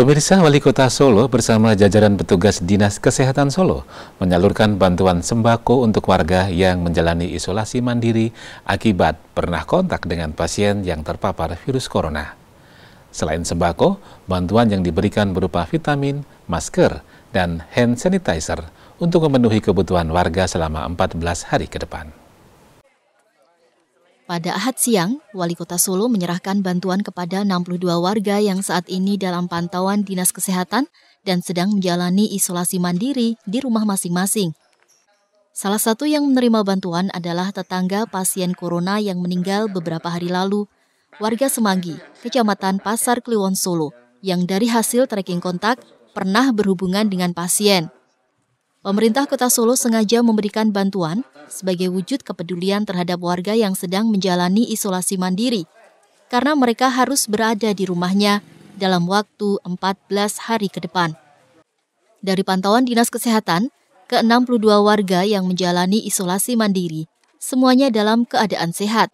Pemirsa Wali Kota Solo bersama jajaran petugas Dinas Kesehatan Solo menyalurkan bantuan sembako untuk warga yang menjalani isolasi mandiri akibat pernah kontak dengan pasien yang terpapar virus corona. Selain sembako, bantuan yang diberikan berupa vitamin, masker, dan hand sanitizer untuk memenuhi kebutuhan warga selama 14 hari ke depan. Pada Ahad siang, Wali Kota Solo menyerahkan bantuan kepada 62 warga yang saat ini dalam pantauan Dinas Kesehatan dan sedang menjalani isolasi mandiri di rumah masing-masing. Salah satu yang menerima bantuan adalah tetangga pasien corona yang meninggal beberapa hari lalu, warga Semanggi, Kecamatan Pasar Kliwon Solo, yang dari hasil tracking kontak pernah berhubungan dengan pasien. Pemerintah Kota Solo sengaja memberikan bantuan sebagai wujud kepedulian terhadap warga yang sedang menjalani isolasi mandiri karena mereka harus berada di rumahnya dalam waktu 14 hari ke depan. Dari pantauan Dinas Kesehatan, ke-62 warga yang menjalani isolasi mandiri, semuanya dalam keadaan sehat.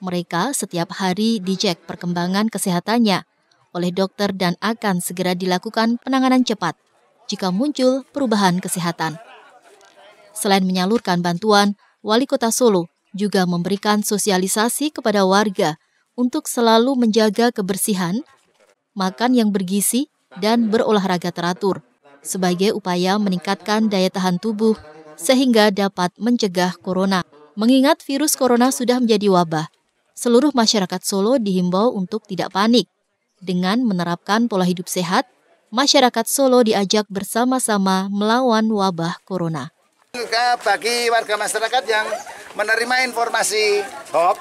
Mereka setiap hari dicek perkembangan kesehatannya oleh dokter dan akan segera dilakukan penanganan cepat jika muncul perubahan kesehatan. Selain menyalurkan bantuan, Wali Kota Solo juga memberikan sosialisasi kepada warga untuk selalu menjaga kebersihan, makan yang bergizi, dan berolahraga teratur sebagai upaya meningkatkan daya tahan tubuh sehingga dapat mencegah corona. Mengingat virus corona sudah menjadi wabah, seluruh masyarakat Solo dihimbau untuk tidak panik dengan menerapkan pola hidup sehat masyarakat Solo diajak bersama-sama melawan wabah corona. Bagi warga masyarakat yang menerima informasi hoax,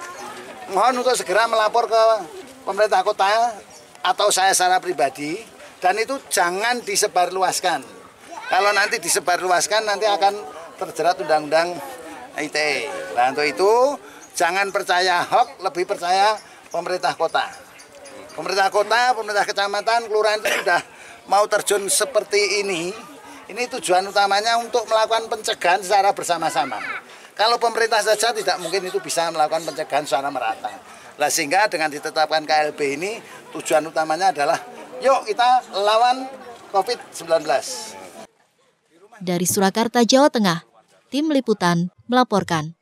mohon untuk segera melapor ke pemerintah kota atau saya secara pribadi dan itu jangan disebarluaskan. Kalau nanti disebarluaskan nanti akan terjerat undang-undang ITE. Nah, untuk itu jangan percaya hoax, lebih percaya pemerintah kota. Pemerintah kota, pemerintah kecamatan, kelurahan itu sudah mau terjun seperti ini, ini tujuan utamanya untuk melakukan pencegahan secara bersama-sama. Kalau pemerintah saja tidak mungkin itu bisa melakukan pencegahan secara merata. Nah, sehingga dengan ditetapkan KLB ini tujuan utamanya adalah yuk kita lawan COVID-19. Dari Surakarta, Jawa Tengah, Tim Liputan melaporkan.